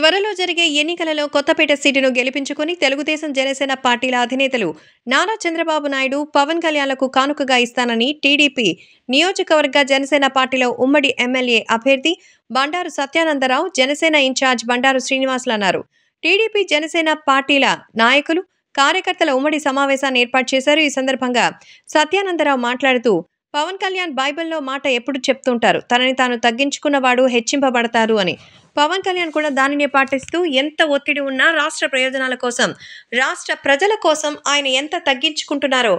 త్వరలో జరిగే ఎన్నికలలో కొత్తపేట సీటును గెలిపించుకుని తెలుగుదేశం జనసేన పార్టీల అధినేతలు నారా చంద్రబాబు నాయుడు పవన్ కళ్యాణ్లకు కానుకగా ఇస్తానని టీడీపీ నియోజకవర్గ జనసేన పార్టీలో ఉమ్మడి ఎమ్మెల్యే అభ్యర్థి బండారు సత్యానందరావు జనసేన ఇన్ఛార్జ్ బండారు శ్రీనివాసులు అన్నారు టీడీపీ జనసేన పార్టీల నాయకులు కార్యకర్తల ఉమ్మడి సమావేశాన్ని ఏర్పాటు చేశారు ఈ సందర్భంగా సత్యానందరావు మాట్లాడుతూ పవన్ కళ్యాణ్ బైబిల్లో మాట ఎప్పుడు చెప్తుంటారు తనని తాను తగ్గించుకున్నవాడు హెచ్చింపబడతారు అని పవన్ కళ్యాణ్ కూడా దానిని పాటిస్తూ ఎంత ఒత్తిడి ఉన్నా రాష్ట్ర ప్రయోజనాల కోసం రాష్ట్ర ప్రజల కోసం ఆయన ఎంత తగ్గించుకుంటున్నారో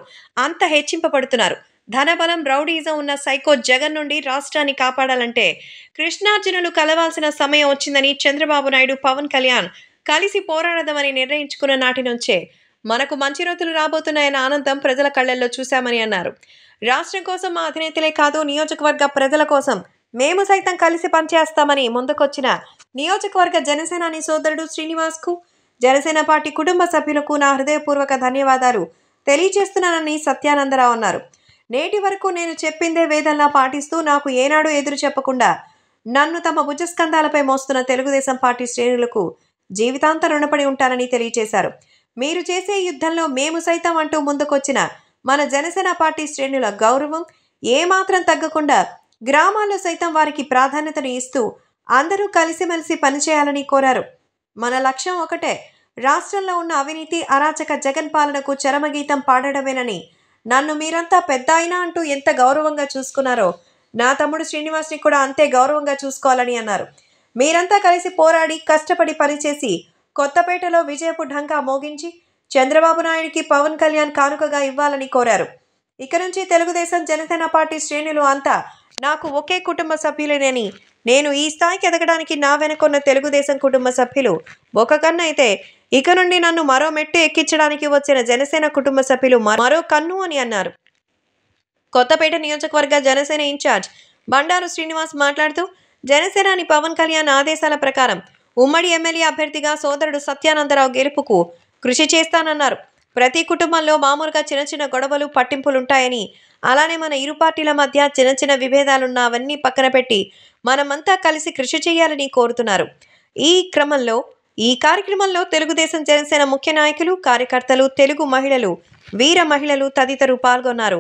అంత హెచ్చింపబడుతున్నారు ధనబలం రౌడీజం ఉన్న సైకో జగన్ నుండి రాష్ట్రాన్ని కాపాడాలంటే కృష్ణార్జునులు కలవాల్సిన సమయం వచ్చిందని చంద్రబాబు నాయుడు పవన్ కళ్యాణ్ కలిసి పోరాడదామని నిర్ణయించుకున్న నాటి నుంచే మనకు మంచి రోజులు రాబోతున్నాయన్న ఆనందం ప్రజల కళ్ళల్లో చూశామని అన్నారు రాష్ట్రం కోసం మా అధినేతలే కాదు నియోజకవర్గ ప్రజల కోసం మేము సైతం కలిసి పనిచేస్తామని ముందుకొచ్చిన నియోజకవర్గ జనసేనాని సోదరుడు శ్రీనివాస్కు జనసేన పార్టీ కుటుంబ సభ్యులకు నా హృదయపూర్వక ధన్యవాదాలు తెలియజేస్తున్నానని సత్యానందరావు అన్నారు నేటి వరకు నేను చెప్పిందే వేదల్లా పాటిస్తూ నాకు ఏనాడు ఎదురు చెప్పకుండా నన్ను తమ భుజస్కంధాలపై మోస్తున్న తెలుగుదేశం పార్టీ శ్రేణులకు జీవితాంతం రుణపడి ఉంటానని తెలియజేశారు మీరు చేసే యుద్ధంలో మేము సైతం అంటూ ముందుకొచ్చిన మన జనసేన పార్టీ శ్రేణుల గౌరవం ఏమాత్రం తగ్గకుండా గ్రామాల్లో సైతం వారికి ప్రాధాన్యతను ఇస్తూ అందరూ కలిసిమెలిసి పనిచేయాలని కోరారు మన లక్ష్యం ఒకటే రాష్ట్రంలో ఉన్న అవినీతి అరాచక జగన్ పాలనకు చరమగీతం పాడడమేనని నన్ను మీరంతా పెద్ద అయినా అంటూ ఎంత గౌరవంగా చూసుకున్నారో నా తమ్ముడు శ్రీనివాస్ని కూడా అంతే గౌరవంగా చూసుకోవాలని అన్నారు మీరంతా కలిసి పోరాడి కష్టపడి పనిచేసి కొత్తపేటలో విజయపు ఢంకా మోగించి చంద్రబాబు నాయుడికి పవన్ కళ్యాణ్ కానుకగా ఇవ్వాలని కోరారు ఇక నుంచి తెలుగుదేశం జనసేన పార్టీ శ్రేణులు అంతా నాకు ఒకే కుటుంబ సభ్యులేనని నేను ఈ స్థాయికి ఎదగడానికి నా వెనకున్న తెలుగుదేశం కుటుంబ సభ్యులు ఒక కన్ను అయితే ఇక నుండి నన్ను మరో మెట్టు ఎక్కించడానికి వచ్చిన జనసేన కుటుంబ సభ్యులు మరో కన్ను అని అన్నారు కొత్తపేట నియోజకవర్గ జనసేన ఇన్ఛార్జ్ బండారు శ్రీనివాస్ మాట్లాడుతూ జనసేనాని పవన్ కళ్యాణ్ ఆదేశాల ప్రకారం ఉమ్మడి ఎమ్మెల్యే అభ్యర్థిగా సోదరుడు సత్యానందరావు గెలుపుకు కృషి చేస్తానన్నారు ప్రతి కుటుంబంలో మామూలుగా చిన్న చిన్న గొడవలు పట్టింపులుంటాయని అలానే మన ఇరు పార్టీల మధ్య చిన్న చిన్న అవన్నీ పక్కన పెట్టి మనమంతా కలిసి కృషి చేయాలని కోరుతున్నారు ఈ క్రమంలో ఈ కార్యక్రమంలో తెలుగుదేశం జనసేన ముఖ్య నాయకులు కార్యకర్తలు తెలుగు మహిళలు వీర మహిళలు తదితరులు పాల్గొన్నారు